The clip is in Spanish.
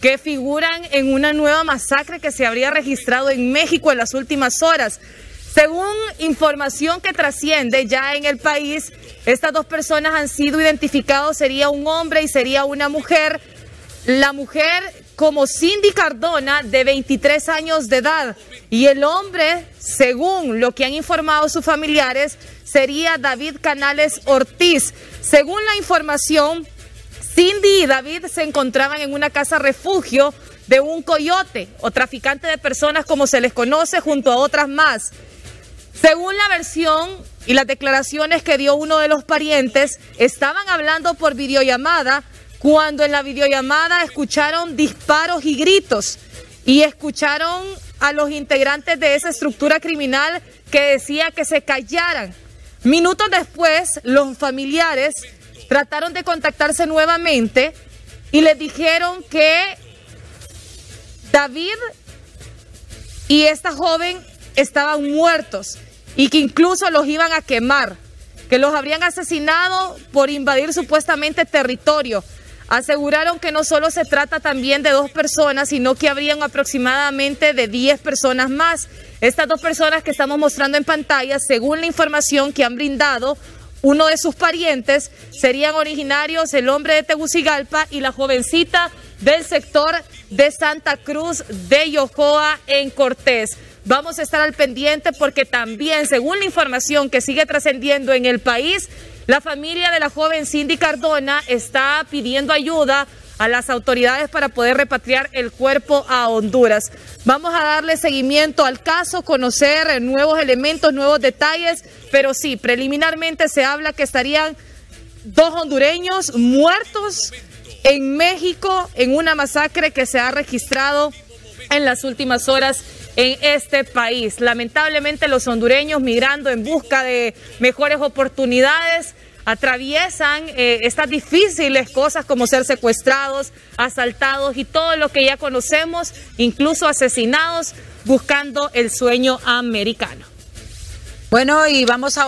que figuran en una nueva masacre que se habría registrado en México en las últimas horas. Según información que trasciende ya en el país, estas dos personas han sido identificados, sería un hombre y sería una mujer. La mujer como Cindy Cardona, de 23 años de edad, y el hombre, según lo que han informado sus familiares, sería David Canales Ortiz. Según la información, Cindy y David se encontraban en una casa refugio de un coyote o traficante de personas como se les conoce junto a otras más. Según la versión y las declaraciones que dio uno de los parientes, estaban hablando por videollamada cuando en la videollamada escucharon disparos y gritos y escucharon a los integrantes de esa estructura criminal que decía que se callaran. Minutos después, los familiares trataron de contactarse nuevamente y les dijeron que David y esta joven estaban muertos y que incluso los iban a quemar, que los habrían asesinado por invadir supuestamente territorio. Aseguraron que no solo se trata también de dos personas, sino que habrían aproximadamente de 10 personas más. Estas dos personas que estamos mostrando en pantalla, según la información que han brindado, uno de sus parientes serían originarios el hombre de Tegucigalpa y la jovencita del sector de Santa Cruz de Yojoa en Cortés. Vamos a estar al pendiente porque también, según la información que sigue trascendiendo en el país, la familia de la joven Cindy Cardona está pidiendo ayuda a las autoridades para poder repatriar el cuerpo a Honduras. Vamos a darle seguimiento al caso, conocer eh, nuevos elementos, nuevos detalles, pero sí, preliminarmente se habla que estarían dos hondureños muertos en México en una masacre que se ha registrado en las últimas horas en este país. Lamentablemente los hondureños migrando en busca de mejores oportunidades atraviesan eh, estas difíciles cosas como ser secuestrados, asaltados y todo lo que ya conocemos, incluso asesinados, buscando el sueño americano. Bueno, y vamos a